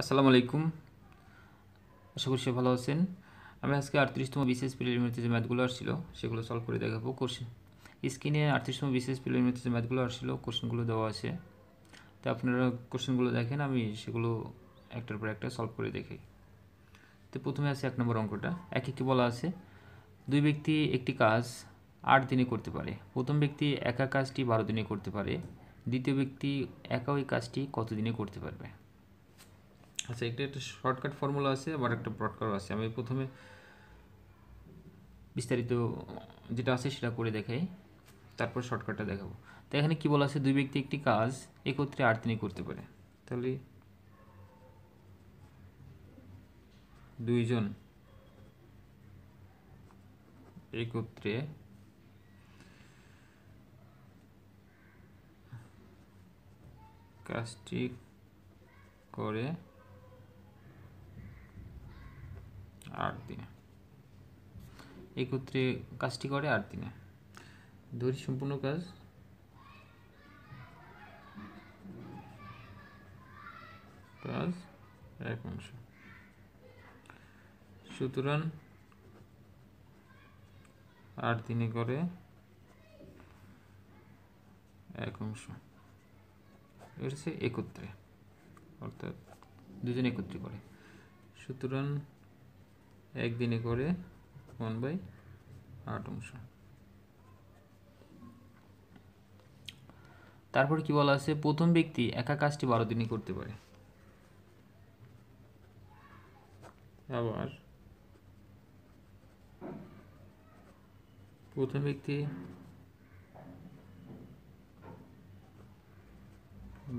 আসসালামু আলাইকুম আশা করি সবাই ভালো আছেন আমি আজকে আটত্রিশতম বিশেষ প্রিলিমিনারিতে যে ম্যাথগুলো আসছিল সেগুলো সলভ করে দেখাবো কোশ্চেন স্ক্রিনে আটত্রিশতম বিশেষ প্রিলিমিনারিতে যে ম্যাথগুলো আসছিল কোশ্চেনগুলো দেওয়া আছে তো আপনারা কোশ্চেনগুলো দেখেন আমি সেগুলো একটার পর একটা সলভ করে দেখি তো প্রথমে আছে এক নম্বর অঙ্কটা একে কী বলা আছে দুই ব্যক্তি একটি কাজ আট দিনে করতে পারে প্রথম ব্যক্তি একা কাজটি বারো দিনে করতে পারে দ্বিতীয় ব্যক্তি একা ওই কাজটি কত দিনে করতে পারবে আচ্ছা এটা একটা শর্টকাট ফর্মুলা আছে আবার একটা ব্রডকারও আছে আমি প্রথমে বিস্তারিত যেটা আছে সেটা করে দেখাই তারপর শর্টকাটটা দেখাবো তো এখানে কী বলা আছে দুই ব্যক্তি একটি কাজ একত্রে আর তিনি করতে পারে তাহলে দুইজন একত্রে কাজটি করে আট দিনে একত্রে কাজটি করে আট দিনে দড়ি সম্পূর্ণ কাজ কাজ এক অংশ সুতরাং আট দিনে করে এক অংশ এটা হচ্ছে একত্রে অর্থাৎ দুজন একত্রে করে সুতরাং একদিনে করে ওয়ান বাই আট অংশ তারপর কি বলা আছে প্রথম ব্যক্তি একা কাজটি বারো দিনে করতে পারে আবার প্রথম ব্যক্তি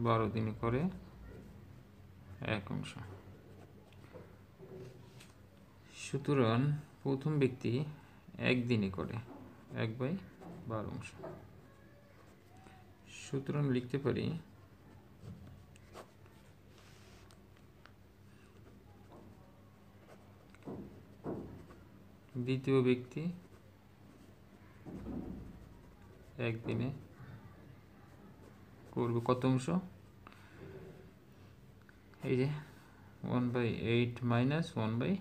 বারো দিনে করে এক অংশ সুতরাং প্রথম ব্যক্তি একদিনে করে এক বাই বারো অংশ সুতরাং লিখতে পারি দ্বিতীয় ব্যক্তি একদিনে করবে কত অংশ এই যে one by eight minus one by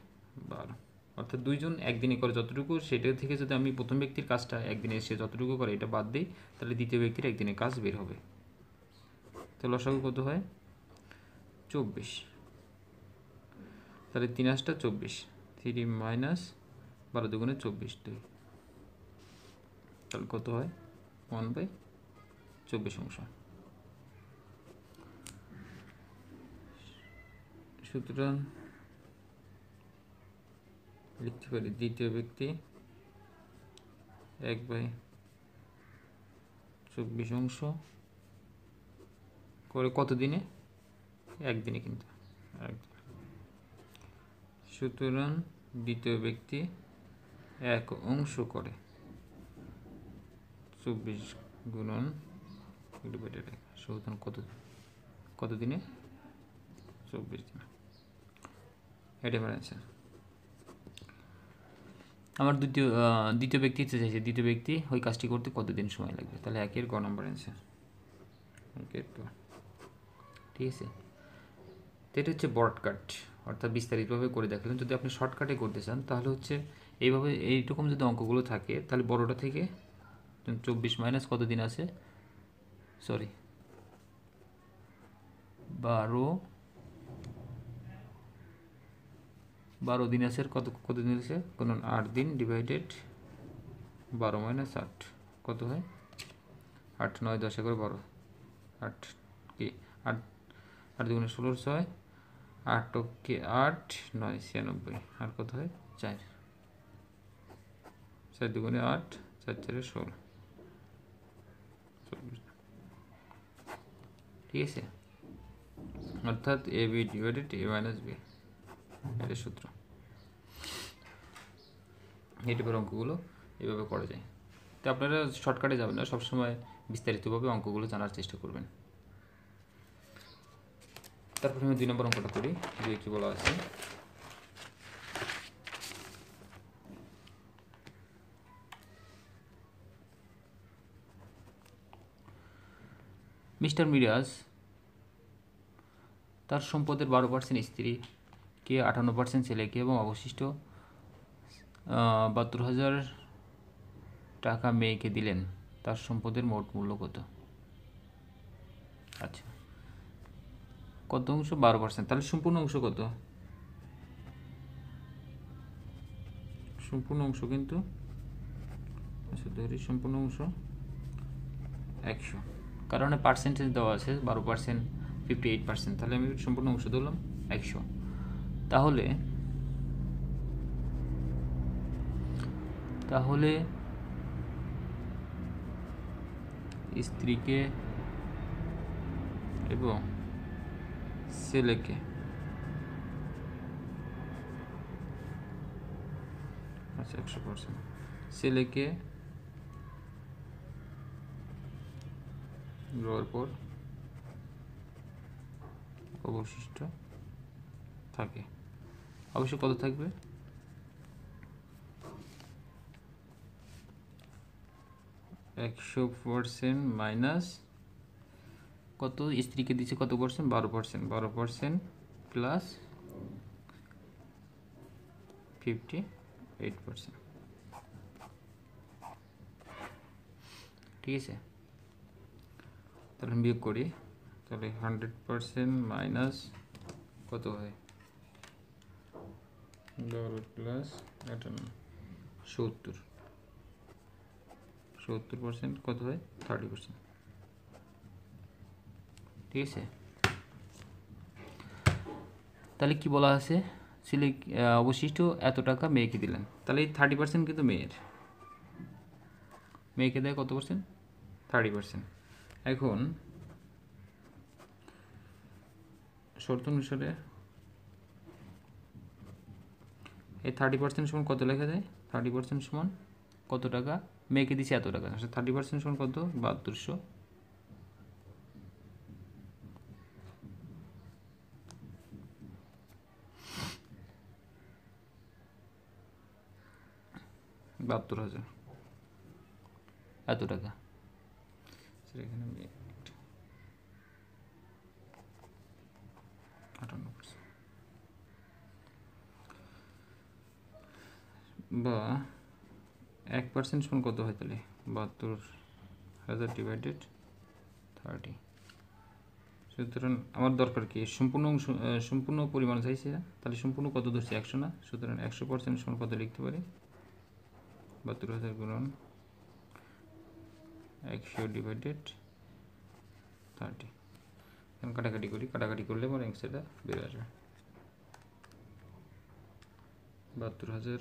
বারো অর্থাৎ দুইজন একদিনে করে যতটুকু সেটা থেকে যদি আমি প্রথম ব্যক্তির কাজটা একদিনে এসে যতটুকু করে এটা বাদ দিই তাহলে দ্বিতীয় ব্যক্তির একদিনে কাজ বের হবে তো লসাগু কত হয় চব্বিশ তাহলে তিন আসটা চব্বিশ থ্রি মাইনাস বারো দুগুণে চব্বিশ দুই তাহলে কত হয় ওয়ান বাই চব্বিশ অংশ সুতরাং লিখতে পারি দ্বিতীয় ব্যক্তি এক বাই চব্বিশ অংশ করে কত দিনে একদিনে কিন্তু সুতরাং দ্বিতীয় ব্যক্তি এক অংশ করে চব্বিশ গুণন সুতরাং কত কত দিনে চব্বিশ দিনে এটা আমার অ্যান্সার আমার দ্বিতীয় দ্বিতীয় ব্যক্তি ইচ্ছে চাইছে দ্বিতীয় ব্যক্তি ওই কাজটি করতে কতদিন সময় লাগবে তাহলে একের ক নম্বর অ্যান্সার একের ক ঠিক আছে তো এটা হচ্ছে বটকাট অর্থাৎ বিস্তারিতভাবে করে দেখালেন যদি আপনি শর্টকাটে করতে চান তাহলে হচ্ছে এইভাবে এইরকম যদি অঙ্কগুলো থাকে তাহলে বড়টা থেকে চব্বিশ মাইনাস কতদিন আছে সরি বারো বারো দিন আছে কত কত দিন আছে কোনো আট দিন ডিভাইডেড বারো মাইনাস আট কত হয় আট নয় দশ এগারো বারো আট কে আট আট দুগুণে ষোলো ছয় আট কে আট নয় ছিয়ানব্বই আর কত হয় চার চার দুগুণে আট চার চারে ষোলো ঠিক আছে অর্থাৎ A B divided A minus B এটা সূত্র এই অঙ্কগুলো এভাবে করা যায় তো আপনারা শর্টকাটে যাবেন না সবসময় বিস্তারিতভাবে অঙ্কগুলো জানার চেষ্টা করবেন তারপরে আমি দুই নম্বর অঙ্কটা করি যে কি বলা আছে মিস্টার মিরাজ তার সম্পদের বারো পার্সেন্ট স্ত্রী কে আঠান্ন পার্সেন্ট ছেলেকে এবং অবশিষ্ট বাহাত্তর হাজার টাকা মেয়েকে দিলেন তার সম্পদের মোট মূল্য কত আচ্ছা কত অংশ বারো পার্সেন্ট তাহলে সম্পূর্ণ অংশ কত সম্পূর্ণ অংশ কিন্তু আচ্ছা ধরি সম্পূর্ণ অংশ একশো কারণে পার্সেন্টেজ দেওয়া আছে বারো পার্সেন্ট ফিফটি এইট পার্সেন্ট তাহলে আমি সম্পূর্ণ অংশ দিলাম একশো তাহলে তাহলে স্ত্রীকে এবং ছেলেকে আচ্ছা, একশো পার্সেন্ট ছেলেকে গ্রহের পর অবশিষ্ট থাকে অবশ্য কত থাকবে একশো পারসেন্ট মাইনাস কত স্ত্রীকে দিচ্ছে কত পার্সেন্ট বারো পার্সেন্ট বারো percent plus fifty eight percent ঠিক আছে তাহলে বিয়োগ করি তাহলে হান্ড্রেড পার্সেন্ট মাইনাস কত হয় বারো প্লাস আটান্ন সত্তর সত্তর পার্সেন্ট কত হয় থার্টি পার্সেন্ট ঠিক আছে তাহলে কি বলা আছে ছেলে অবশিষ্ট এত টাকা মেয়েকে দিলেন তাহলে এই থার্টি পার্সেন্ট কিন্তু মেয়ের মেয়েকে দেয় কত পার্সেন্ট থার্টি পার্সেন্ট এখন শর্ত অনুসারে এই থার্টি পার্সেন্ট সমান কত লেখা যায় থার্টি পার্সেন্ট সমান কত টাকা মেয়েকে দিছে এত টাকা আসলে থার্টি পার্সেন্ট সমান কত বাহাত্তরশো বাহাত্তর হাজার এত টাকা সেটা এখানে বা এক পার্সেন্ট সমান কত হয় তাহলে বাহাত্তর হাজার ডিভাইডেড থার্টি সুতরাং আমার দরকার কি সম্পূর্ণ সম্পূর্ণ পরিমাণ চাইছে তাহলে সম্পূর্ণ কত ধরছে একশো না সুতরাং একশো পার্সেন্ট সমান কত লিখতে পারি বাহাত্তর হাজার গুণন একশো ডিভাইডেড থার্টি কাটাকাটি করি কাটাকাটি করলে আমার অ্যাংসারটা বেড়ে আসবে বাহাত্তর হাজার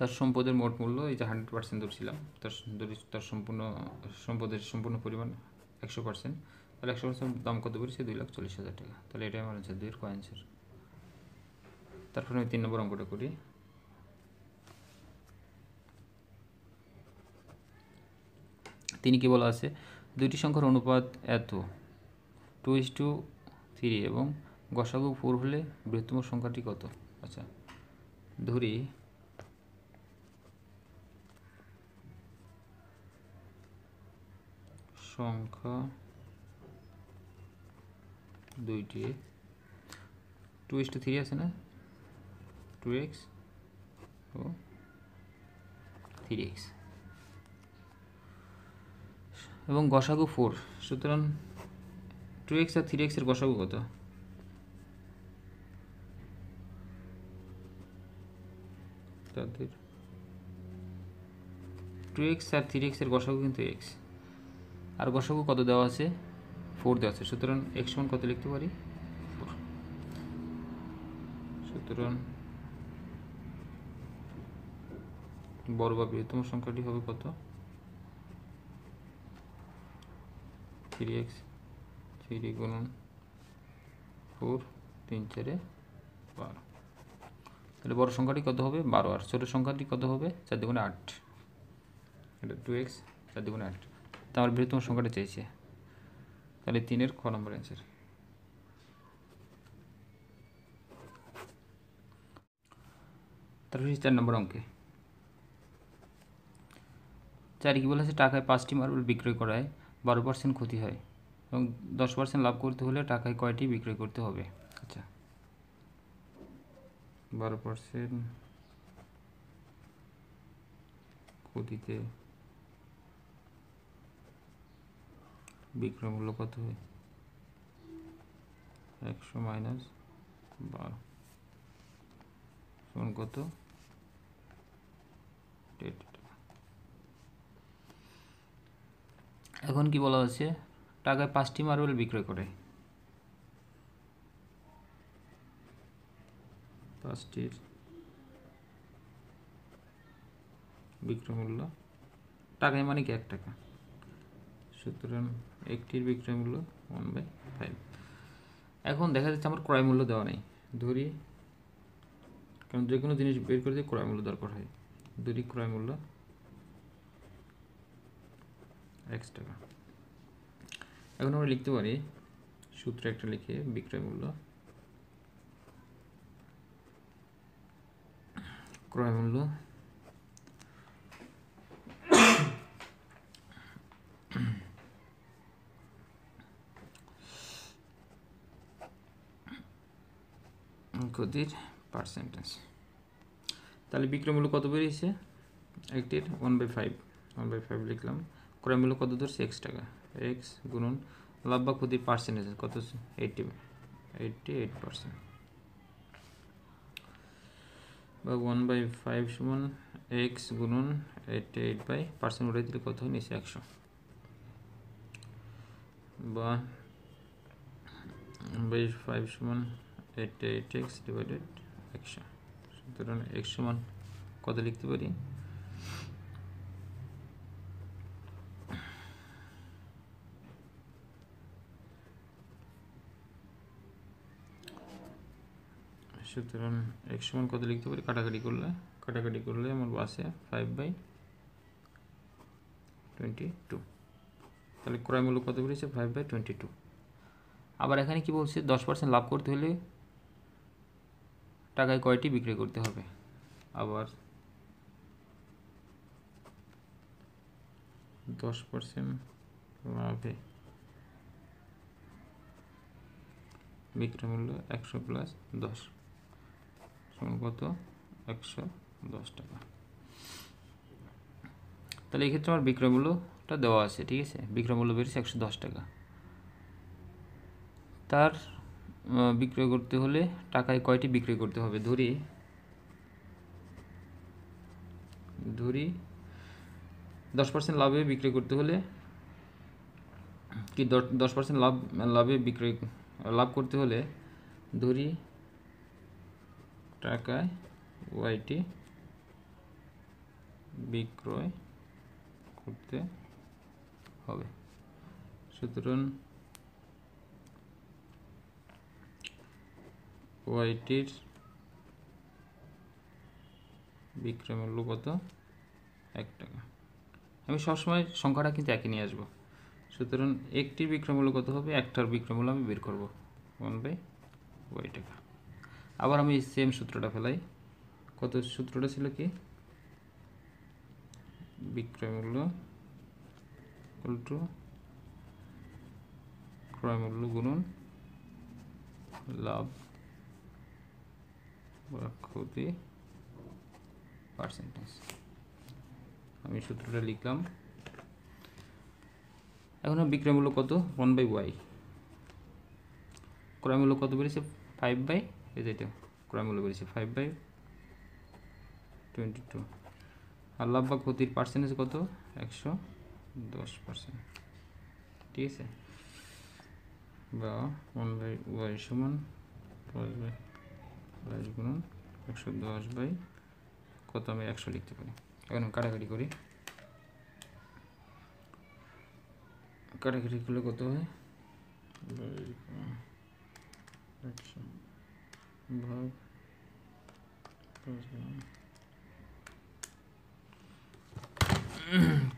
তার সম্পদের মোট মূল্য এই যে হান্ড্রেড পার্সেন্ট ধরছিলাম তার তার সম্পূর্ণ সম্পদের সম্পূর্ণ পরিমাণ একশো পার্সেন্ট তাহলে একশো পার্সেন্ট দাম কত পড়েছে দুই লাখ চল্লিশ হাজার টাকা তাহলে এটাই আমার আনসার দুইয়ের কয় আনসার তারপরে আমি তিন নম্বর অঙ্কটা করি তিনি কি বলা আছে দুইটি সংখ্যার অনুপাত এত টু ইস টু থ্রি এবং গসাগু ফোর হলে বৃহত্তম সংখ্যাটি কত আচ্ছা ধরি সংখ্যা দুইটি টু ইস টু থ্রি আছে না টু এক্স ও থ্রি এক্স এবং গসাগু ফোর সুতরাং টু এক্স আর থ্রি এক্সের গসাগু কত তাদের টু এক্স আর থ্রি এক্সের গসাগু কিন্তু এক্স আর গসকু কত দেওয়া আছে ফোর দেওয়া আছে সুতরাং এক্স ওয়ান কত লিখতে পারি ফোর সুতরাং বড় বা বৃহত্তম সংখ্যাটি হবে কত থ্রি এক্স থ্রি গুণ ফোর তিন চারে বারো তাহলে বড় সংখ্যাটি কত হবে বারো আর ছোটো সংখ্যাটি কত হবে চার দুগুণে আট এটা টু এক্স চার দুগুণে আট তাহলে বৃহত্তম সংখ্যাটা চাইছে তাহলে তিনের ক নম্বর অ্যান্সার তারপরে চার নম্বর অঙ্কে চার কি বলেছে টাকায় পাঁচটি মার্বেল বিক্রয় করায় বারো পার্সেন্ট ক্ষতি হয় এবং দশ পার্সেন্ট লাভ করতে হলে টাকায় কয়টি বিক্রয় করতে হবে আচ্ছা বারো পার্সেন্ট ক্ষতিতে বিক্রয় মূল্য কত হয় একশো মাইনাস বারো সমান কত এখন কি বলা হচ্ছে টাকায় পাঁচটি মার্বেল বিক্রয় করে পাঁচটির বিক্রয় মূল্য টাকায় মানে কি এক টাকা সুতরাং একটির বিক্রয় মূল্য ওয়ান বাই ফাইভ এখন দেখা যাচ্ছে আমার ক্রয় মূল্য দেওয়া নেই ধরি কারণ যে কোনো জিনিস বের করতে ক্রয় মূল্য দরকার হয় ধরি ক্রয় মূল্য এক্স টাকা এখন আমরা লিখতে পারি সূত্র একটা লিখে বিক্রয় মূল্য ক্রয় মূল্য ক্ষতির পার্সেন্টেজ তাহলে বিক্রয়মূল্য কত বেরিয়েছে একটির one by five one by five লিখলাম ক্রয়মূল্য কত ধরছে এক্স টাকা এক্স গুণন লাভ বা ক্ষতির পার্সেন্টেজ কত এইটটি এইটটি এইট পার্সেন্ট বা ওয়ান বাই ফাইভ সমান এক্স গুণন এইটটি এইট বাই পার্সেন্ট উঠে দিলে কত হয় নিচে একশো বা ওয়ান বাই ফাইভ সমান এট এটা এক্স ডিভাইডেড একশো সুতরাং একশো মান কত লিখতে পারি সুতরাং এক সমান কত লিখতে পারি কাটাকাটি করলে কাটাকাটি করলে আমার বাসে ফাইভ বাই টোয়েন্টি টু তাহলে ক্রয় মূল্য কত বেরিয়েছে ফাইভ বাই টোয়েন্টি টু আবার এখানে কী বলছে দশ পার্সেন্ট লাভ করতে হলে টাকায় কয়টি বিক্রি করতে হবে আবার দশ পার্সেন্ট লাভে মূল্য একশো প্লাস দশ কত একশো দশ টাকা তাহলে এক্ষেত্রে আমার মূল্যটা দেওয়া আছে ঠিক আছে মূল্য বেড়েছে একশো দশ টাকা তার বিক্রয় করতে হলে টাকায় কয়টি বিক্রয় করতে হবে ধরি ধরি দশ পার্সেন্ট লাভে বিক্রয় করতে হলে কি দশ পার্সেন্ট লাভ লাভে বিক্রয় লাভ করতে হলে ধরি টাকায় ওয়াইটি বিক্রয় করতে হবে সুতরাং ওয়াইটির বিক্রয় মূল্য কত এক টাকা আমি সবসময় সংখ্যাটা কিন্তু একই নিয়ে আসবো সুতরাং একটির বিক্রয় মূল্য কত হবে একটার বিক্রয় মূল্য আমি বের করবো ওয়ান বাই ওয়াই টাকা আবার আমি সেম সূত্রটা ফেলাই কত সূত্রটা ছিল কি বিক্রয় মূল্য ইকুয়াল টু ক্রয় মূল্য গুণন লাভ খুদি পার্সেন্টেজ আমি সূত্রটা লিখলাম এখন বিক্রয় মূল্য কত ওয়ান বাই ওয়াই ক্রয় মূল্য কত বেড়েছে ফাইভ বাই এই যে এটা ক্রয় মূল্য বেড়েছে ফাইভ বাই টোয়েন্টি টু আর লাভ বা ক্ষতির পার্সেন্টেজ কত একশো দশ পার্সেন্ট ঠিক আছে বা ওয়ান বাই ওয়াই সমান পাঁচ বাই বাইশ গুণন একশো দশ বাই কত আমি একশো লিখতে পারি এখন আমি কাটাকাটি করি কাটাকাটি করলে কত হয় একশো ভাগ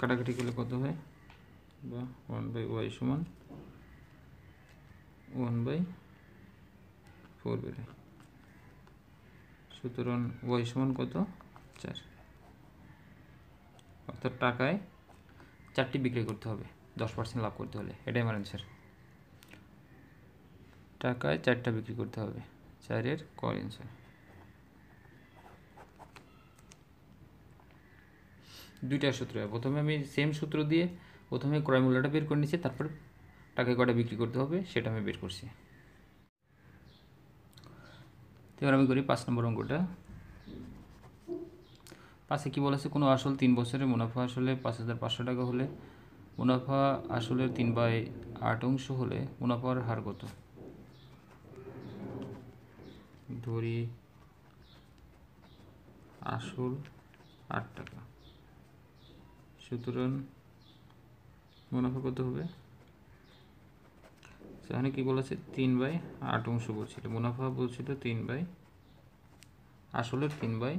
কাটাকাটি করলে কত হয় বা ওয়ান বাই ওয়াই সমান ওয়ান বাই ফোর বেরোয় সুতরাং ওয়াই সমান কত চার অর্থাৎ টাকায় চারটি বিক্রি করতে হবে দশ পার্সেন্ট লাভ করতে হলে এটাই আমার অ্যান্সার টাকায় চারটা বিক্রি করতে হবে চারের ক অ্যান্সার দুইটা সূত্র প্রথমে আমি সেম সূত্র দিয়ে প্রথমে ক্রয় মূল্যটা বের করে নিচ্ছি তারপর টাকায় কটা বিক্রি করতে হবে সেটা আমি বের করছি এবার আমি করি পাঁচ নম্বর অঙ্কটা পাশে কি বলেছে কোনো আসল তিন বছরের মুনাফা আসলে পাঁচ হাজার পাঁচশো টাকা হলে মুনাফা আসলের তিন বাই আট অংশ হলে মুনাফার হার কত ধরি আসল আট টাকা সুতরাং মুনাফা কত হবে এখানে কী বলেছে তিন বাই আট অংশ বলছিল মুনাফা বলছিল তিন বাই আসলে তিন বাই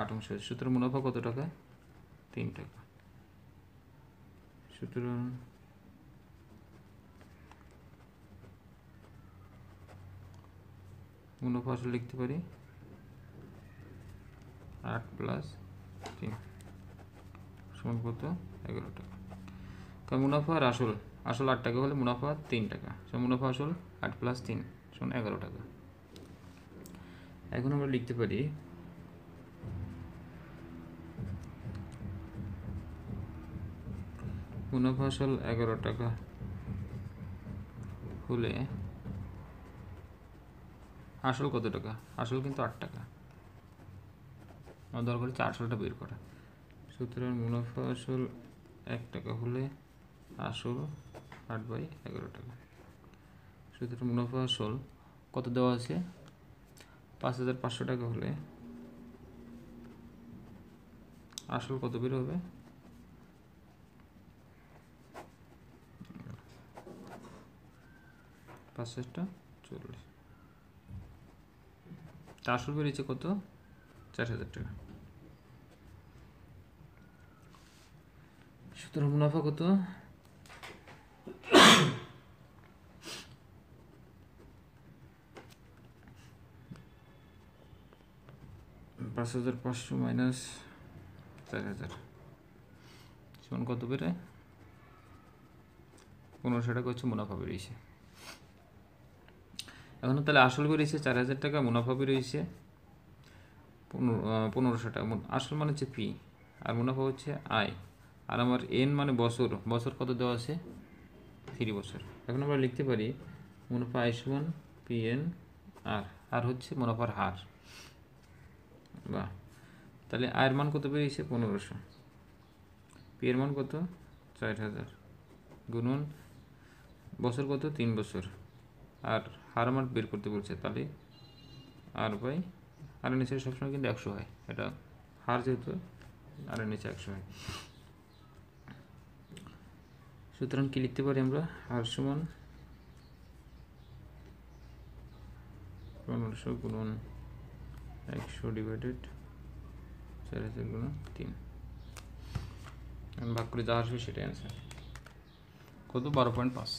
আট অংশ সুতরাং মুনাফা কত টাকা তিন টাকা সুতরাং মুনাফা আসলে লিখতে পারি আট প্লাস তিন সমান কত এগারো টাকা মুনাফা আর আসল আসল আট টাকা হলে মুনাফা তিন টাকা সে মুনাফা আসল আট প্লাস তিন শোন এগারো টাকা এখন আমরা লিখতে পারি মুনাফা আসল এগারো টাকা হলে আসল কত টাকা আসল কিন্তু আট টাকা আমার দরকার হচ্ছে আসলটা বের করা সুতরাং মুনাফা আসল এক টাকা হলে আসল আট বাই এগারো টাকা সুতরাং মুনাফা আসল কত দেওয়া আছে পাঁচ হাজার পাঁচশো টাকা হলে আসল কত বের হবে চল্লিশ আসল বেরিয়েছে কত চার হাজার টাকা সুতরাং মুনাফা কত পাঁচ হাজার পাঁচশো মাইনাস চার হাজার সমান কত বেড়ায় পনেরোশো টাকা হচ্ছে মুনাফা বেরিয়েছে এখন তাহলে আসল বেরিয়েছে চার হাজার টাকা মুনাফা বেরিয়েছে পনেরো পনেরোশো টাকা আসল মানে হচ্ছে পি আর মুনাফা হচ্ছে আয় আর আমার এন মানে বছর বছর কত দেওয়া আছে থ্রি বছর এখন আমরা লিখতে পারি মুনাফা আয় পি এন আর আর হচ্ছে মুনাফার হার বা তাহলে আয়ের মান কত বেরিয়েছে পনেরোশো পিয়ের মান কত চার হাজার গুণন বছর কত তিন বছর আর হার মান বের করতে বলছে তাহলে আর বাই আর নিচে সবসময় কিন্তু একশো হয় এটা হার যেহেতু আর নিচে একশো হয় সুতরাং কি লিখতে পারি আমরা হার সমান পনেরোশো গুণন একশো ডিভাইডেড চার হাজার গুণ তিন আমি ভাগ করে যা আসবে সেটাই অ্যান্সার কত বারো পয়েন্ট পাঁচ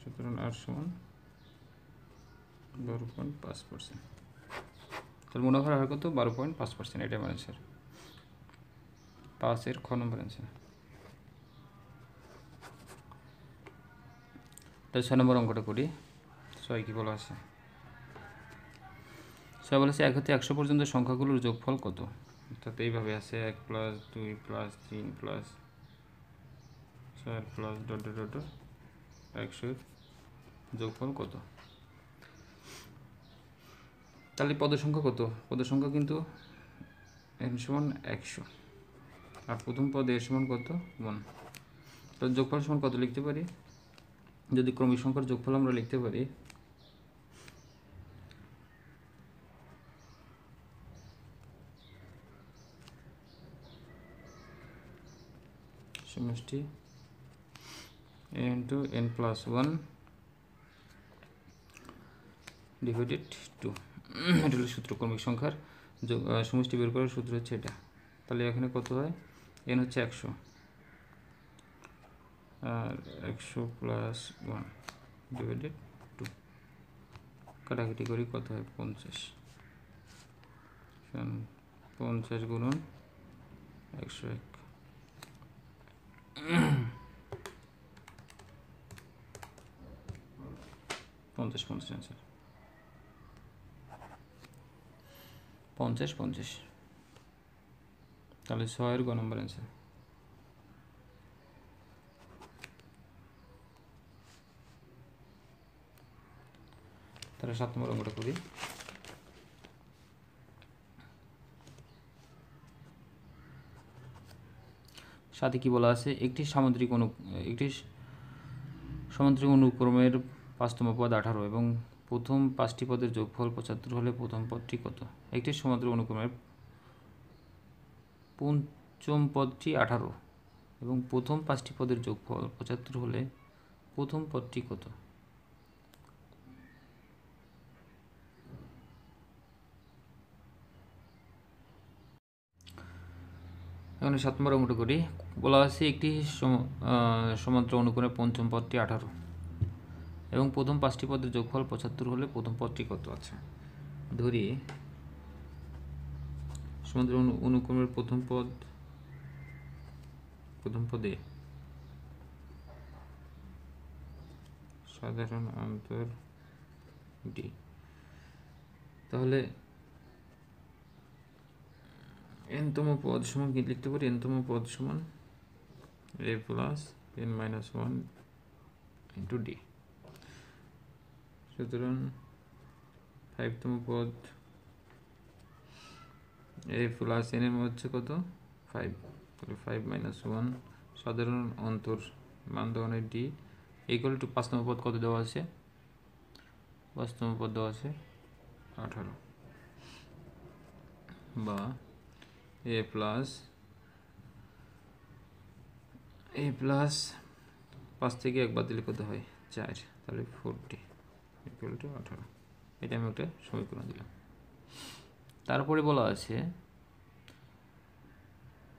সুতরাং আর সমান বারো পয়েন্ট পাঁচ পার্সেন্ট তাহলে মুনাফার হার কত বারো পয়েন্ট পাঁচ পার্সেন্ট এটা আমার অ্যান্সার পাঁচের খ নম্বর অ্যান্সার তাহলে ছয় নম্বর অঙ্কটা করি ছয় কি বলা আছে সবাই বলেছে এক হতে একশো পর্যন্ত সংখ্যাগুলোর যোগফল কত অর্থাৎ এইভাবে আছে এক প্লাস দুই প্লাস তিন প্লাস চার প্লাস ডট ডট একশোর যোগফল কত তাহলে পদসংখ্যা কত পদসংখ্যা কিন্তু এর সমান একশো আর প্রথম পদ এর সমান কত ওয়ান তো যোগফল সমান কত লিখতে পারি যদি ক্রমিক সংখ্যার যোগফল আমরা লিখতে পারি সমষ্টি a into n plus one divided two এটা হলো সূত্র ক্রমিক সংখ্যার সমষ্টি বের করার সূত্র হচ্ছে এটা তাহলে এখানে কত হয় এন হচ্ছে একশো আর একশো প্লাস ওয়ান ডিভাইডেড টু কাটাকাটি করি কত হয় পঞ্চাশ পঞ্চাশ গুণন একশো এক পঞ্চাশ পঞ্চাশ আনসার পঞ্চাশ পঞ্চাশ তাহলে ছয়ের গ নম্বর অ্যান্সার তাহলে সাত নম্বর অঙ্কটা করি সাথে কি বলা আছে একটি সামুদ্রিক অনু একটি সামুদ্রিক অনুক্রমের পাঁচতম পদ আঠারো এবং প্রথম পাঁচটি পদের যোগফল পঁচাত্তর হলে প্রথম পদটি কত একটি সামুদ্রিক অনুক্রমের পঞ্চম পদটি আঠারো এবং প্রথম পাঁচটি পদের যোগফল পঁচাত্তর হলে প্রথম পদটি কত এখানে সাত নম্বর অঙ্কটা করি বলা আছে একটি সমান্তর অনুকোণে পঞ্চম পদটি আঠারো এবং প্রথম পাঁচটি পদের যোগফল পঁচাত্তর হলে প্রথম পদটি কত আছে ধরি সমান্তর অনুক্রমের প্রথম পদ প্রথম পদে সাধারণ অন্তর ডি তাহলে এনতম পদ সমান কি লিখতে পারি এনতম পদ সমান a plus n minus one into d সুতরাং ফাইভতম পদ এ প্লাস এন এর হচ্ছে কত ফাইভ ফাইভ মাইনাস ওয়ান সাধারণ অন্তর মান দহনের ডি ইকুয়াল একটু পাঁচ নম্বর পদ কত দেওয়া আছে পাঁচ নম্বর পদ দেওয়া আছে আঠারো বা a প্লাস এ প্লাস পাঁচ থেকে একবার দিলে করতে হয় চার তাহলে ফোরটি ইকুয়াল টু আঠারো এটা আমি একটা সমীকরণ দিলাম তারপরে বলা আছে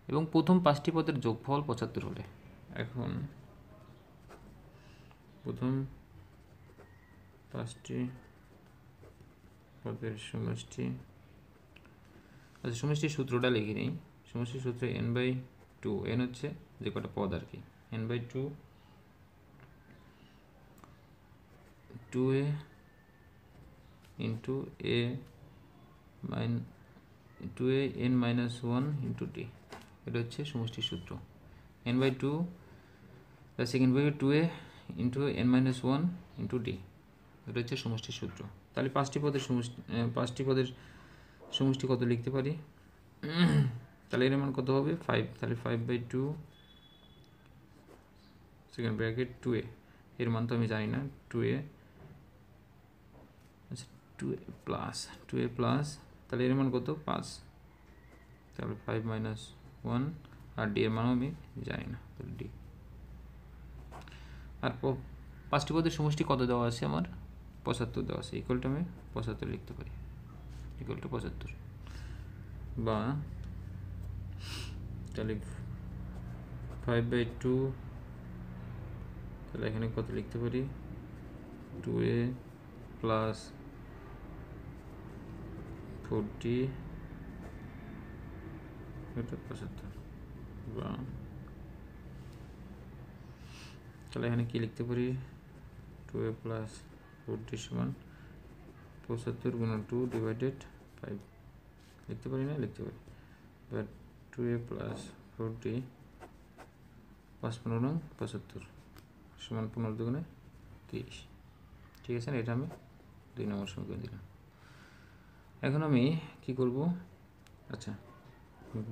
এবং প্রথম পাঁচটি পদের যোগফল পঁচাত্তর হলে এখন প্রথম পাঁচটি পদের সমষ্টি আচ্ছা সমষ্টির সূত্রটা লিখে নিই সমষ্টির সূত্রে এন বাই টু এন হচ্ছে যে কটা পদ আর কি n by two two a into a minus two a n minus one into t এটা হচ্ছে সমষ্টির সূত্র এন বাই টু তার second by two a into n minus one into t এটা হচ্ছে সমষ্টির সূত্র তাহলে পাঁচটি পদের সমষ্টি পাঁচটি পদের সমষ্টি কত লিখতে পারি তাহলে এর মান কত হবে ফাইভ তাহলে five by two second bracket two a এর মান তো আমি জানি না টু এ আচ্ছা two a plus two a plus তাহলে এর মান কত পাঁচ তাহলে ফাইভ মাইনাস ওয়ান আর ডি এর মানও আমি জানি না তাহলে ডি আর পাঁচটি পদের সমষ্টি কত দেওয়া আছে আমার পঁচাত্তর দেওয়া আছে ইকুয়ালটা আমি পঁচাত্তর লিখতে পারি ইকুয়াল টু পঁচাত্তর বা তাহলে ফাইভ বাই টু তাহলে এখানে কত লিখতে পারি টু এ প্লাস ফোরটি এটা পঁচাত্তর বা তাহলে এখানে কী লিখতে পারি টু এ প্লাস ফোরটি সমান পঁচাত্তর গুণ টু ডিভাইডেড ফাইভ লিখতে পারি না লিখতে পারি এবার টু এ প্লাস ফোরটি পাঁচ পনেরো নং পঁচাত্তর সমান পনেরো দুগুণে তিরিশ ঠিক আছে এটা আমি দুই নম্বর সমীকরণ দিলাম এখন আমি কি করব আচ্ছা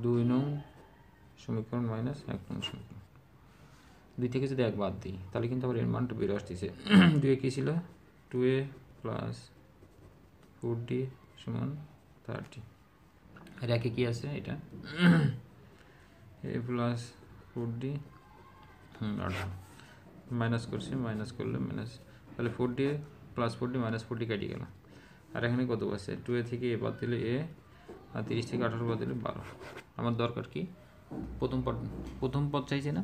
দুই নং সমীকরণ মাইনাস এক নং সমীকরণ দুই থেকে যদি এক বাদ দিই তাহলে কিন্তু আমার এর মানটা বেরো আসতেছে দুয়ে কী ছিল two a plus four d সমান থার্টি একে কী আছে এটা এ প্লাস ফোর ডি আঠারো মাইনাস করছি মাইনাস করলে মাইনাস তাহলে four d plus four d minus four d কেটে গেল আর এখানে কত আছে টু এ থেকে এ বাদ দিলে এ আর তিরিশ থেকে আঠারো বাদ দিলে বারো আমার দরকার কি প্রথম পদ প্রথম পদ চাইছে না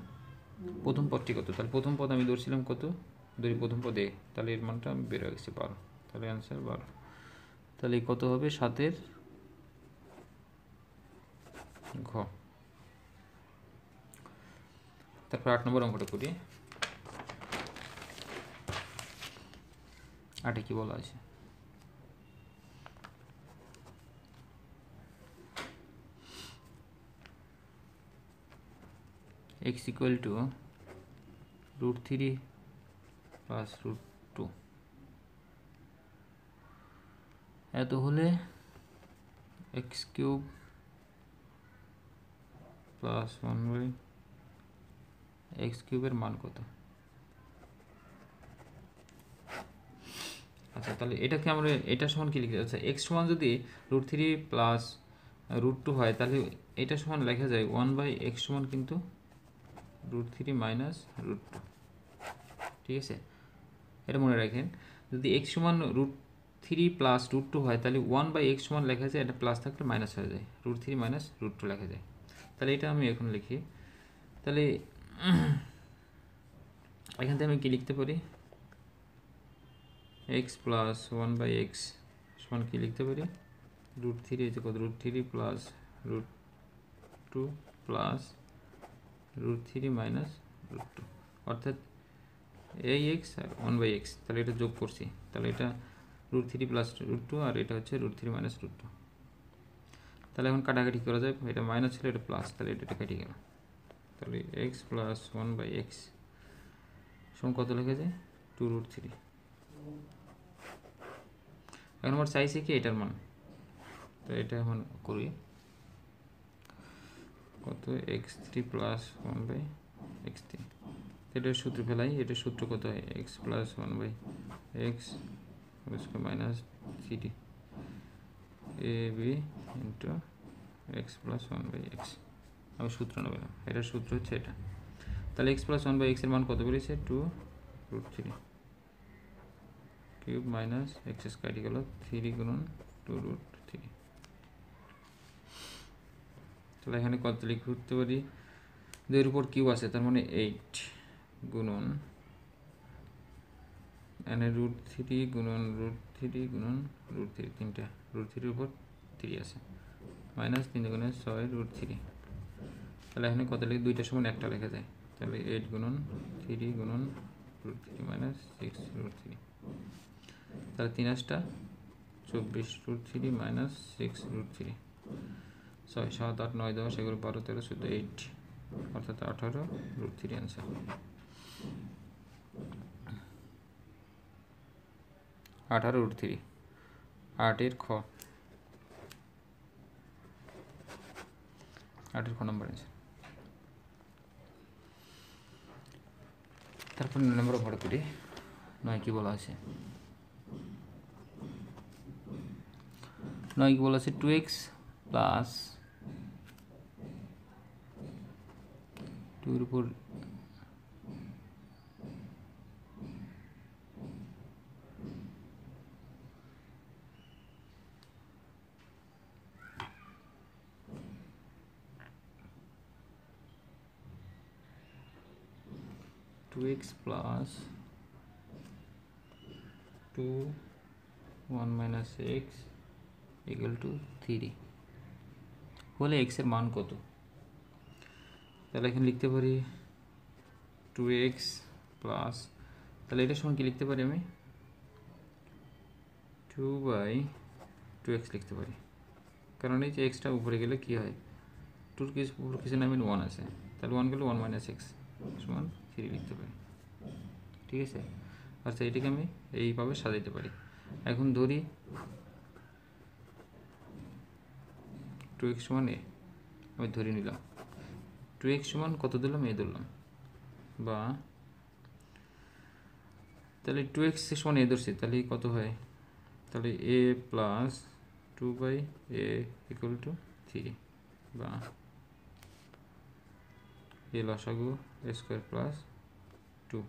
প্রথম পদটি কত তাহলে প্রথম পদ আমি ধরছিলাম কত ধরি প্রথম পদে তাহলে এর মানটা বেরো গেছে বারো তাহলে অ্যান্সার বারো তাহলে কত হবে সাতের ঘ তারপর আট নম্বর অঙ্কটা করি আটে কি বলা আছে x equal to root three plus root two এত হলে x cube plus one by x কিউবের মান কত আচ্ছা তাহলে এটাকে আমরা এটা সমান কি লিখতে আচ্ছা এক্স সমান যদি root three plus root two হয় তাহলে এটা সমান লেখা যায় ওয়ান বাই এক্স সমান কিন্তু root three minus root two ঠিক আছে এটা মনে রাখেন যদি এক্স সমান root three plus root two হয় তাহলে ওয়ান বাই এক্স ওয়ান লেখা যায় এটা প্লাস থাকলে মাইনাস হয়ে যায় root three minus root two লেখা যায় তাহলে এটা আমি এখন লিখি তাহলে এখান থেকে আমি কী লিখতে পারি x plus one by x সমান কী লিখতে পারি রুট থ্রি হচ্ছে কত root three plus root two plus root three minus root two অর্থাৎ এই এক্স আর ওয়ান বাই এক্স তাহলে এটা যোগ করছি তাহলে এটা root three plus root two আর এটা হচ্ছে root three minus root two তাহলে এখন কাটাকাটি করা যায় এটা মাইনাস ছিল এটা প্লাস তাহলে এটা এটা কেটে গেল তাহলে x plus one by x সমান কত লেখা যায় টু রুট থ্রি এখন আমার চাইছে কি এটার মান তো এটা এখন করি কত x three plus one by x three এটা সূত্র ফেলাই এটা সূত্র কত হয় x plus one by x whole square minus three a b into x plus one by x আমি সূত্র নেব না এটার সূত্র হচ্ছে এটা তাহলে এক্স প্লাস ওয়ান বাই এক্সের মান কত বেরিয়েছে two root three cube minus x স্কোয়ারটি গেল থ্রি গুণন টু রুট থ্রি তাহলে এখানে কত লিখতে পারি দুইয়ের উপর কিউ আছে তার মানে এইট গুণন এখানে রুট থ্রি গুণন রুট থ্রি গুণন রুট থ্রি তিনটা রুট থ্রির উপর থ্রি আছে মাইনাস তিন গুণে ছয় রুট থ্রি তাহলে এখানে কত লিখে দুইটা সমান একটা লেখা যায় তাহলে এইট গুণন থ্রি গুণন root three minus six root three তাহলে তিন আসটা চব্বিশ root three minus six root three ছয় সাত আট নয় দশ এগুলো বারো তেরো চোদ্দো এইট অর্থাৎ আঠারো রুট থ্রি আনসার আঠারো রুট থ্রি আটের খ আটের খ নম্বর আছে তারপর নয় নম্বর ভোট করি নয় কি বলা আছে নয় কি বলা আছে টু এক্স প্লাস টুর উপর 2x plus 2 1 minus x equal to 3 হলে x এর মান কত তাহলে এখানে লিখতে পারি 2x প্লাস তাহলে এটা সমান কি লিখতে পারি আমি 2 বাই 2x লিখতে পারি কারণ এই যে এক্সটা উপরে গেলে কি হয় টুর কিছু কিছু নামে ওয়ান আছে তাহলে ওয়ান গেলে ওয়ান মাইনাস এক্স সমান থ্রি লিখতে পারি ঠিক আছে আচ্ছা এটাকে আমি এইভাবে সাজাইতে পারি এখন ধরি টু এক্স সমান এ আমি ধরে নিলাম টু এক্স সমান কত দিলাম এ ধরলাম বা তাহলে টু এক্স সমান এ ধরছি তাহলে কত হয় তাহলে a plus two by a equal to three বা এ লসাগু a square plus 2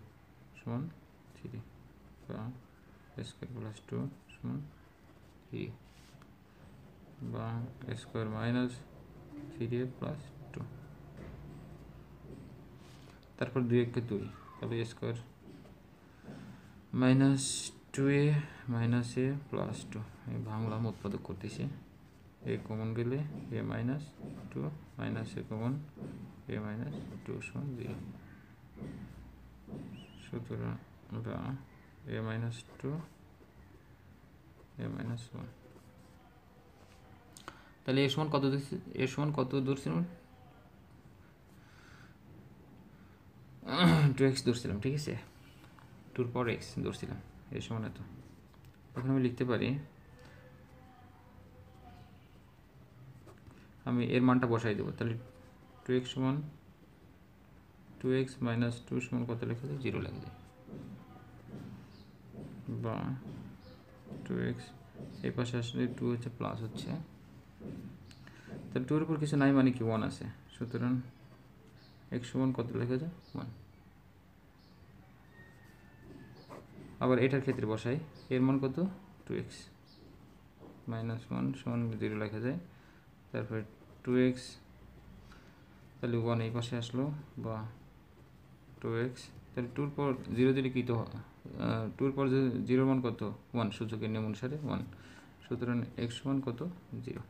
সমান 3 বা a square plus 2 সমান 3 বা a square minus 3a plus 2 তারপর 2 1 কে 2 তাহলে a square minus 2a minus a plus 2 এই ভাঙলাম উৎপাদক করতেছি a কমন গেলে a minus 2 minus a common a minus two সমান জিরো সুতরাং আমরা a minus two a minus one তাহলে এর সমান কত দূর এর সমান কত দূর ছিল টু এক্স ধরছিলাম ঠিক আছে টুর পর এক্স ধরছিলাম এর সমান এত এখন আমি লিখতে পারি আমি এর মানটা বসাই দেবো তাহলে টু এক্স সমান টু এক্স মাইনাস টু সমান কত লেখা যায় জিরো লেখা যায় বা টু এক্স এই পাশে আসলে টু হচ্ছে প্লাস হচ্ছে তাহলে টুর উপর কিছু নাই মানে কি ওয়ান আছে সুতরাং এক্স সমান কত লেখা যায় ওয়ান আবার এটার ক্ষেত্রে বসাই এর মান কত টু এক্স মাইনাস ওয়ান সমান জিরো লেখা যায় তারপরে টু এক্স তাহলে ওয়ান এই পাশে আসলো বা টু এক্স তাহলে টুর পর জিরো দিলে কী তো টুর পর জিরোর মান কত ওয়ান সূচকের নিয়ম অনুসারে ওয়ান সুতরাং এক্স ওয়ান কত জিরো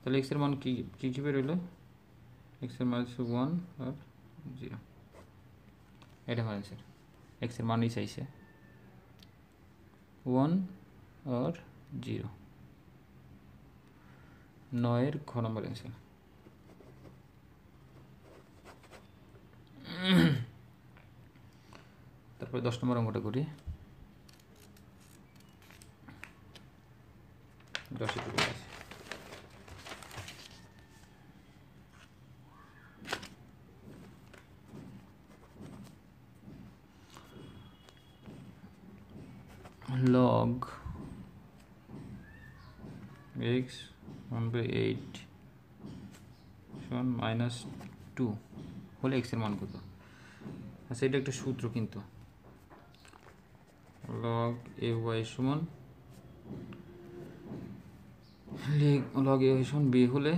তাহলে এক্সের মান কী কী কীভাবে বেরোলো এক্সের মান হচ্ছে ওয়ান আর জিরো এটা হয় স্যার এক্সের মানই চাইছে ওয়ান আর জিরো নয়ের ঘ নম্বর অ্যান্সার তারপরে দশ নম্বর অঙ্কটা করি log x one by eight সমান মাইনাস টু হলে এক্সের মান কত আচ্ছা এটা একটা সূত্র কিন্তু লগ এ ওয়াই সমান লগ এ ওয়াই সমান বি হলে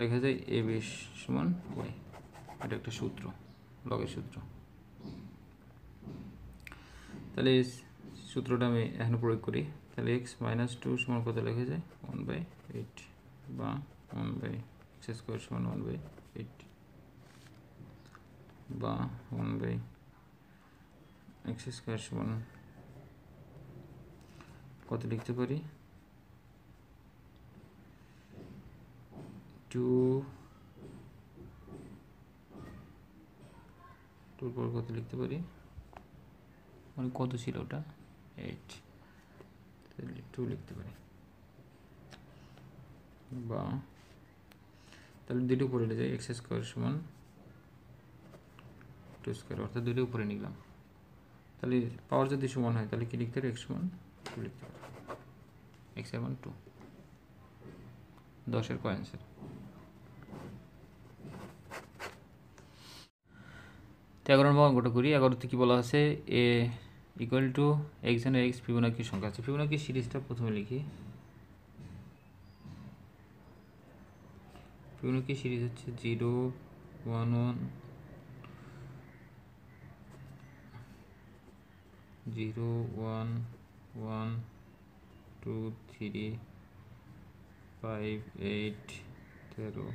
লেখা যায় এ বি সমান ওয়াই এটা একটা সূত্র লগের সূত্র তাহলে সূত্রটা আমি এখন প্রয়োগ করি তাহলে এক্স মাইনাস টু সমান কত লেখা যায় ওয়ান বাই এইট বা ওয়ান বাই এক্স স্কোয়ার সমান ওয়ান বাই এইট বা ওয়ান বাই এক্স স্কোয়ার সমান কত লিখতে পারি টু টুর পর কত লিখতে পারি মানে কত ছিল ওটা এইট টু লিখতে পারি বা তাহলে দুটো পড়ে যায় এক্স স্কোয়ার সমান টু স্কোয়ার অর্থাৎ দুটো উপরে নিলাম তাহলে পাওয়ার যদি সমান হয় তাহলে কি লিখতে পারি এক্স ওয়ান টু লিখতে পারি এক্স এর টু দশের কয় অ্যান্সার তো এগারো নম্বর অঙ্কটা করি এগারোতে কী বলা আছে a equal to x and x ফিবোনাকির সংখ্যা আছে ফিবোনাকির সিরিজটা প্রথমে লিখি ফিবোনাকির সিরিজ হচ্ছে zero one one zero one one two three five eight তেরো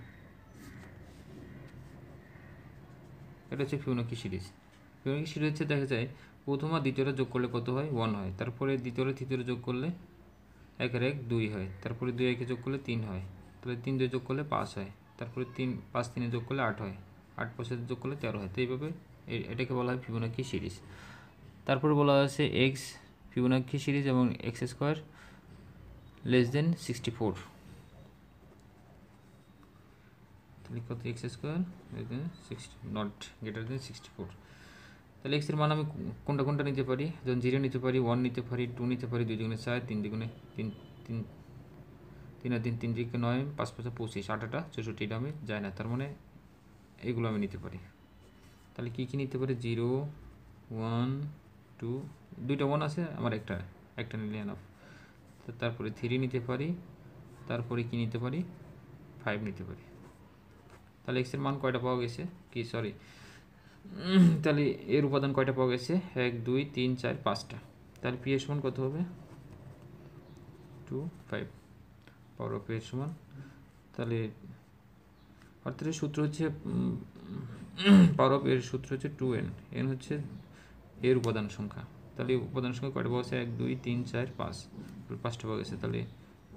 এটা হচ্ছে ফিউনাকি সিরিজ ফিউনাকি সিরিজ হচ্ছে দেখা যায় প্রথম আর দ্বিতীয়টা যোগ করলে কত হয় ওয়ান হয় তারপরে দ্বিতীয়টা তৃতীয়টা যোগ করলে একের এক দুই হয় তারপরে দুই একে যোগ করলে তিন হয় তাহলে তিন দুই যোগ করলে পাঁচ হয় তারপরে তিন পাঁচ তিনে যোগ করলে আট হয় আট পাঁচে যোগ করলে তেরো হয় তো এইভাবে এটাকে বলা হয় ফিবোনাকি সিরিজ তারপরে বলা আছে এক্স ফিবোনাক্ষি সিরিজ এবং x square less than sixty four তাহলে কত x square less than sixty not greater than sixty four তাহলে এক্সের মান আমি কোনটা কোনটা নিতে পারি যখন জিরো নিতে পারি ওয়ান নিতে পারি টু নিতে পারি দুই দুগুণে চার তিন দুগুণে তিন তিন তিন আর তিন তিন দিকে নয় পাঁচ পাঁচে পঁচিশ আটাটা চৌষট্টি আমি যাই না তার মানে এইগুলো আমি নিতে পারি তাহলে কী কী নিতে পারি জিরো ওয়ান টু দুইটা ওয়ান আছে আমার একটা একটা নিলে এনাফ তারপরে থ্রি নিতে পারি তারপরে কি নিতে পারি ফাইভ নিতে পারি তাহলে এক্সের মান কয়টা পাওয়া গেছে কি সরি তাহলে এর উপাদান কয়টা পাওয়া গেছে এক দুই তিন চার পাঁচটা তাহলে পি এর সমান কত হবে টু ফাইভ পাওয়ার অফ এর সমান তাহলে অর্থাৎ সূত্র হচ্ছে পাওয়ার অফ এর সূত্র হচ্ছে টু এন এন হচ্ছে এর উপাদান সংখ্যা তাহলে উপাদান সংখ্যা কয়টা বসে এক দুই তিন চার পাঁচ পাঁচটা পাওয়া গেছে তাহলে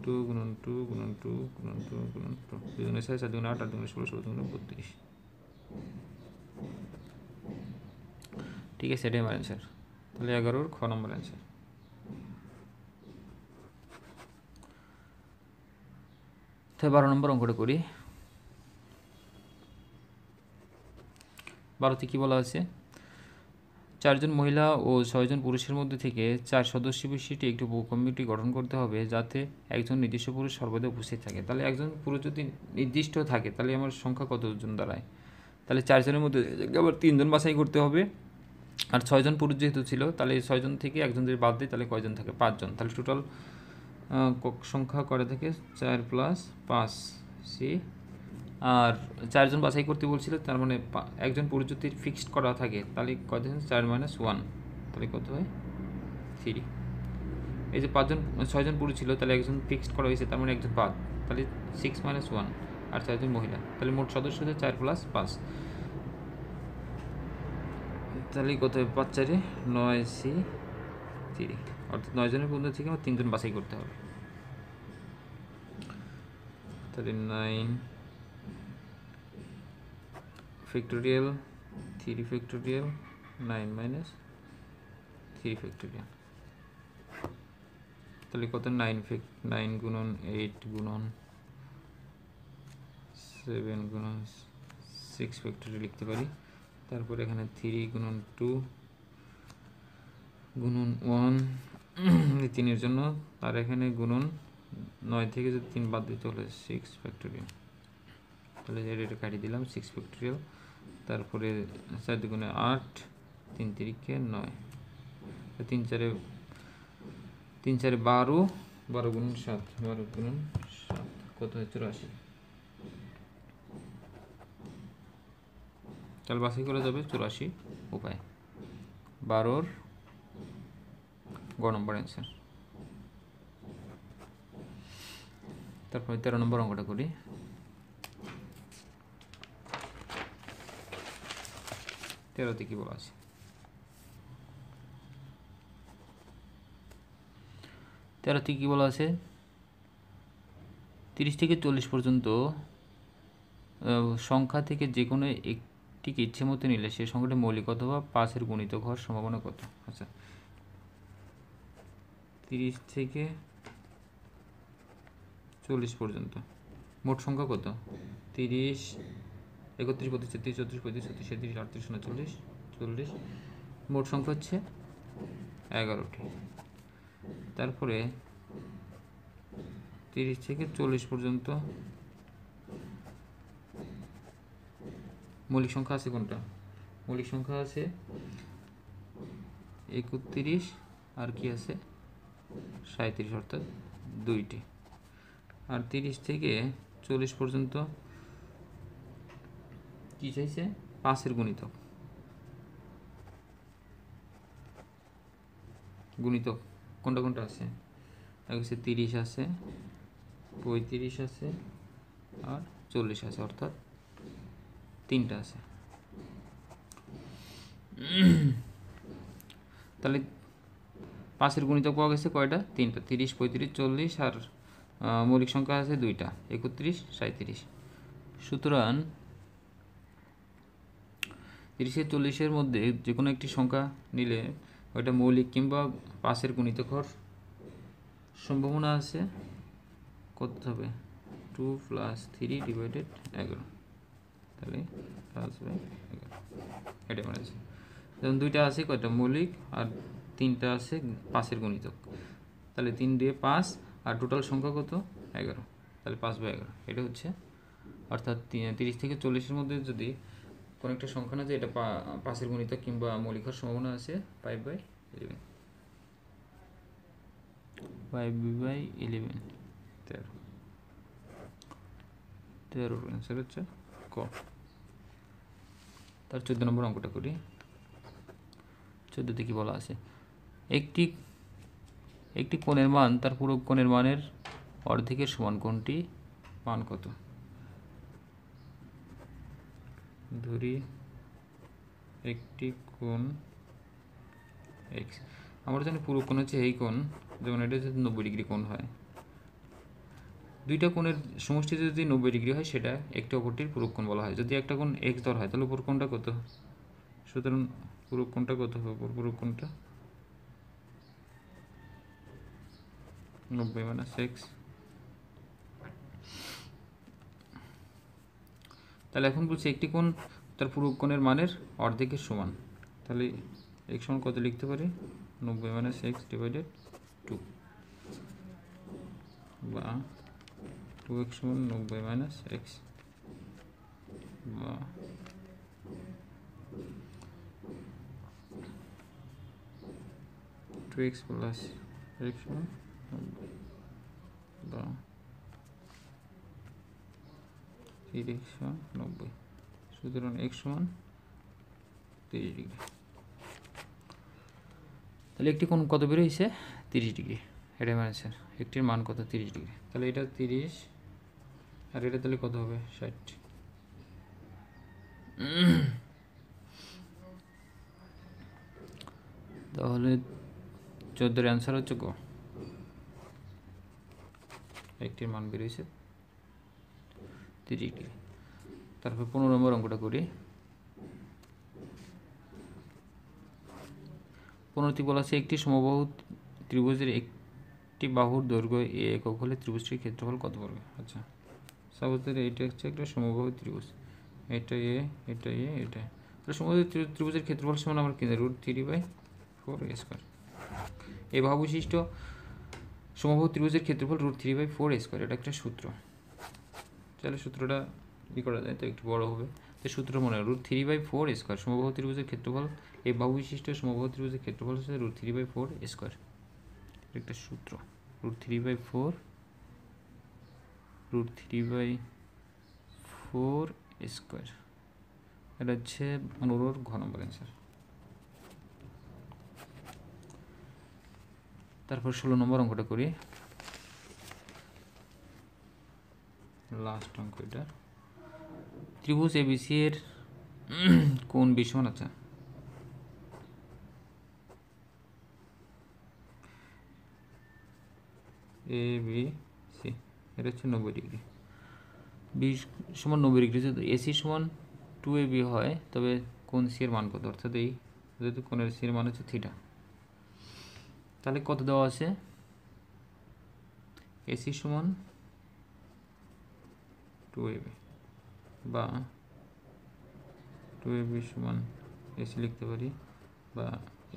টু গুণন টু গুণন টু গুণন টু গুণন টু দুজনে ছয় চার দুগুণ আট আট দুগুণ ষোলো ষোলো দুগুণ বত্রিশ ঠিক আছে এটাই আমার অ্যান্সার তাহলে এগারোর খ নম্বর অ্যান্সার তাহলে বারো নম্বর অঙ্কটা করি বারোতে কী বলা হয়েছে চারজন মহিলা ও ছয়জন পুরুষের মধ্যে থেকে চার সদস্য বিশিষ্ট একটি কমিটি গঠন করতে হবে যাতে একজন নির্দিষ্ট পুরুষ সর্বদা উপস্থিত থাকে তাহলে একজন পুরুষ যদি নির্দিষ্ট থাকে তাহলে আমার সংখ্যা কতজন দাঁড়ায় তাহলে চারজনের মধ্যে আবার তিনজন বাছাই করতে হবে আর ছয়জন পুরুষ যেহেতু ছিল তাহলে ছয়জন থেকে একজন যদি বাদ দেয় তাহলে কয়জন থাকে পাঁচজন তাহলে টোটাল সংখ্যা করে থাকে চার প্লাস পাঁচ সি আর চারজন বাছাই করতে বলছিল তার মানে একজন পুরুষ যদি ফিক্সড করা থাকে তাহলে কত চার মাইনাস ওয়ান তাহলে কত হয় থ্রি এই যে পাঁচজন ছয়জন পুরুষ ছিল তাহলে একজন ফিক্সড করা হয়েছে তার মানে একজন বাদ তাহলে সিক্স মাইনাস ওয়ান আর চারজন মহিলা তাহলে মোট সদস্য হচ্ছে চার প্লাস পাঁচ তাহলে কত হবে পাঁচ চারে নয় সি থ্রি অর্থাৎ নয়জনের বন্ধু থেকে আমার তিনজন বাছাই করতে হবে তাহলে nine factorial three factorial nine minus three factorial তাহলে কত নাইন ফ্যাক্ট নাইন গুণন এইট গুণন সেভেন গুণন সিক্স ফ্যাক্টরি লিখতে পারি তারপর এখানে থ্রি গুণন টু গুণন ওয়ান এর জন্য আর এখানে গুণন নয় থেকে যদি তিন বাদ দিতে হলে সিক্স ফ্যাক্টরিয়াল তাহলে এটা কাটি দিলাম সিক্স ফ্যাক্টরিয়াল তারপরে চার দুগুণে আট তিন তিরিখে নয় তিন চারে তিন চারে বারো বারো গুণ সাত বারো গুণ সাত কত হয় চুরাশি চাল বাসি করা যাবে চুরাশি উপায় বারোর গ নম্বর অ্যান্সার তারপরে তেরো নম্বর অঙ্কটা করি তেরোতে কী বলা আছে তেরোতে কী বলা আছে তিরিশ থেকে চল্লিশ পর্যন্ত সংখ্যা থেকে যে কোনো একটিকে ইচ্ছে মতো নিলে সে সংখ্যাটি মৌলিক অথবা পাশের গুণিত হওয়ার সম্ভাবনা কত আচ্ছা তিরিশ থেকে চল্লিশ পর্যন্ত মোট সংখ্যা কত তিরিশ একত্রিশ বত্রিশ তেত্রিশ চৌত্রিশ পঁয়ত্রিশ ছত্রিশ সাঁত্রিশ আটত্রিশ উনচল্লিশ চল্লিশ মোট সংখ্যা হচ্ছে এগারোটি তারপরে তিরিশ থেকে চল্লিশ পর্যন্ত মৌলিক সংখ্যা আছে কোনটা মৌলিক সংখ্যা আছে একত্রিশ আর কি আছে সাঁত্রিশ অর্থাৎ দুইটি আর তিরিশ থেকে চল্লিশ পর্যন্ত কি চাইছে পাঁচের গুণিতক গুণিতক কোনটা কোনটা আছে হচ্ছে তিরিশ আছে পঁয়ত্রিশ আছে আর চল্লিশ আছে অর্থাৎ তিনটা আছে তাহলে পাঁচের গুণিতক পাওয়া গেছে কয়টা তিনটা তিরিশ পঁয়ত্রিশ চল্লিশ আর মৌলিক সংখ্যা আছে দুইটা একত্রিশ সাঁত্রিশ সুতরাং তিরিশে চল্লিশের মধ্যে যে কোনো একটি সংখ্যা নিলে ওইটা মৌলিক কিংবা পাশের গুণিতক সম্ভাবনা আছে কত হবে টু প্লাস থ্রি ডিভাইডেড এগারো তাহলে আসবে বাই এগারো এটা মানে আছে যেমন দুইটা আছে কয়টা মৌলিক আর তিনটা আছে পাশের গুণিতক তাহলে তিন দিয়ে পাঁচ আর টোটাল সংখ্যা কত এগারো তাহলে পাঁচ বাই এগারো এটা হচ্ছে অর্থাৎ তিরিশ থেকে চল্লিশের মধ্যে যদি কোনো একটা সংখ্যা না যে এটা পাশের গণিত কিংবা মৌলিক হওয়ার সম্ভাবনা আছে five by eleven five by eleven তেরো তেরোর অ্যান্সার হচ্ছে ক তার চোদ্দ নম্বর অঙ্কটা করি চোদ্দোতে কি বলা আছে একটি একটি কোণের মান তার পুরো কোণের মানের অর্ধেকের সমান কোণটি মান কত ধরি একটি কোণ এক্স আমরা জানি পুরো কোণ হচ্ছে এই কোণ যেমন এটা হচ্ছে নব্বই ডিগ্রি কোণ হয় দুইটা কোণের সমষ্টি যদি নব্বই ডিগ্রি হয় সেটা একটা অপরটির কোণ বলা হয় যদি একটা কোণ এক্স ধর হয় তাহলে উপর কোণটা কত সুতরাং পুরক্ষণটা কত হবে উপর পুরক্ষণটা নব্বই মানে এক্স তাহলে এখন বলছি একটি কোণ তার পূর্ব কোণের মানের অর্ধেকের সমান তাহলে এক সমান কত লিখতে পারি নব্বই মাইনাস এক্স ডিভাইডেড টু বা টু এক্স সমান নব্বই মাইনাস এক্স বা টু এক্স প্লাস এক্স সমান বা তিন নব্বই সুতরাং এক্স সমান তিরিশ ডিগ্রি তাহলে একটি কোন কত বেরোইছে তিরিশ ডিগ্রি এটা আমার একটির মান কত তিরিশ ডিগ্রি তাহলে এটা তিরিশ আর এটা তাহলে কত হবে ষাট তাহলে চোদ্দোর অ্যান্সার হচ্ছে গো একটির মান বেরিয়েছে দুই ডিগ্রি তারপর পনেরো নম্বর অঙ্কটা করি পনেরোটি বলা আছে একটি সমবাহু ত্রিভুজের একটি বাহুর দৈর্ঘ্য এ একক হলে ত্রিভুজটির ক্ষেত্রফল কত পড়বে আচ্ছা সাপোজ এটা হচ্ছে একটা সমবাহু ত্রিভুজ এটা এ এটা এ এটা তাহলে সমবাহু ত্রিভুজের ক্ষেত্রফল সমান আমার কিনে root three by four square এই বাহু বিশিষ্ট সমবাহু ত্রিভুজের ক্ষেত্রফল root three by four square এটা একটা সূত্র তাহলে সূত্রটা ই করা যায় তো একটু বড় হবে তো সূত্র মনে হয় root three by four square সমবাহ ত্রিভুজের ক্ষেত্রফল এই বাহু বিশিষ্ট সমবাহ ত্রিভুজের ক্ষেত্রফল হচ্ছে root three by four square একটা সূত্র root three by four root three by four square এটা হচ্ছে অনুরোধ ঘন বলেন স্যার তারপর ষোলো নম্বর অঙ্কটা করি লাস্ট অঙ্ক এটা ত্রিভুজ এবিসি এর কোন বিষমান আছে এ বি সি এটা হচ্ছে নব্বই ডিগ্রি বি সমান নব্বই ডিগ্রি যদি এসি সমান টু এ বি হয় তবে কোন সি এর মান কত অর্থাৎ এই যেহেতু কোন সি এর মান হচ্ছে থিটা তাহলে কত দেওয়া আছে এসি সমান টু এবি বা টু এবি সমান এসি লিখতে পারি বা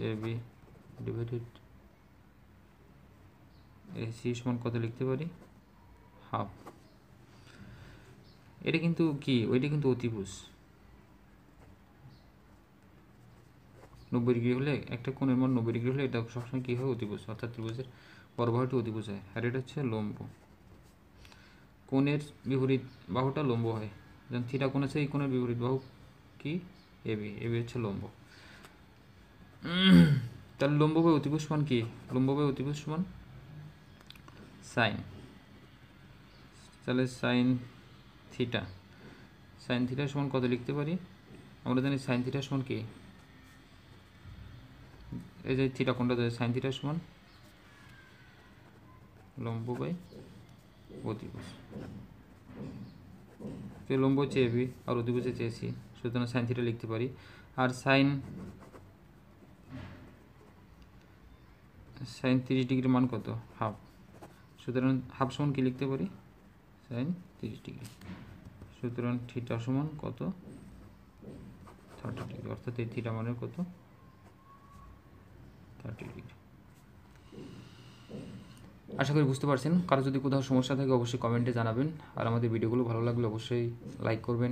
এবি ডিভাইডেড এসি সমান কত লিখতে পারি হাফ এটা কিন্তু কি ওইটা কিন্তু অতিভুজ নব্বই ডিগ্রি হলে একটা কোণের মান নব্বই ডিগ্রি হলে এটা সবসময় কী হয় অতিভুজ অর্থাৎ ত্রিভুজের বড় অতিভুজ হয় আর এটা হচ্ছে লম্ব কোণের বিপরীত বাহুটা লম্ব হয় যেমন থিটা কোণ আছে এই কোণের বিপরীত বাহু কি এবি এবি হচ্ছে লম্ব তাহলে লম্ব বাই অতিভুজ সমান কি লম্ব বাই অতিভুজ সমান সাইন তাহলে সাইন থিটা সাইন থিটা সমান কত লিখতে পারি আমরা জানি সাইন থিটা সমান কি এই যে থিটা কোনটা সাইন থিটা সমান লম্ব বাই প্রতি কোষ তো লম্ব চেয়েবি আর অধিভুজে চেয়েছি সুতরাং সাইন থিটা লিখতে পারি আর সাইন সাইন তিরিশ ডিগ্রির মান কত হাফ সুতরাং হাফ সমান কী লিখতে পারি সাইন তিরিশ ডিগ্রি সুতরাং থিটা সমান কত থার্টি ডিগ্রি অর্থাৎ এই থিটা মানের কত থার্টি ডিগ্রি আশা করি বুঝতে পারছেন কারো যদি কোথাও সমস্যা থাকে অবশ্যই কমেন্টে জানাবেন আর আমাদের ভিডিওগুলো ভালো লাগলে অবশ্যই লাইক করবেন